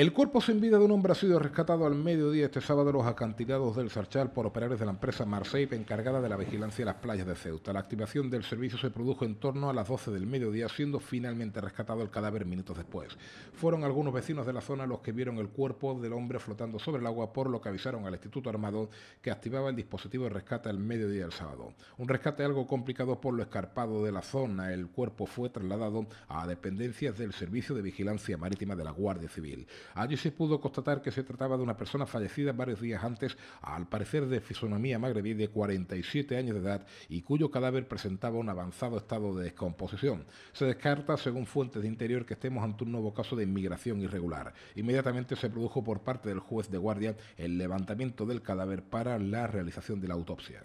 El cuerpo sin vida de un hombre ha sido rescatado al mediodía este sábado en los acantilados del Sarchal por operarios de la empresa Marseille encargada de la vigilancia de las playas de Ceuta. La activación del servicio se produjo en torno a las 12 del mediodía, siendo finalmente rescatado el cadáver minutos después. Fueron algunos vecinos de la zona los que vieron el cuerpo del hombre flotando sobre el agua, por lo que avisaron al Instituto Armado que activaba el dispositivo de rescate al mediodía del sábado. Un rescate algo complicado por lo escarpado de la zona. El cuerpo fue trasladado a dependencias del Servicio de Vigilancia Marítima de la Guardia Civil. Allí se pudo constatar que se trataba de una persona fallecida varios días antes, al parecer de fisonomía magrebí de 47 años de edad y cuyo cadáver presentaba un avanzado estado de descomposición. Se descarta, según fuentes de interior, que estemos ante un nuevo caso de inmigración irregular. Inmediatamente se produjo por parte del juez de guardia el levantamiento del cadáver para la realización de la autopsia.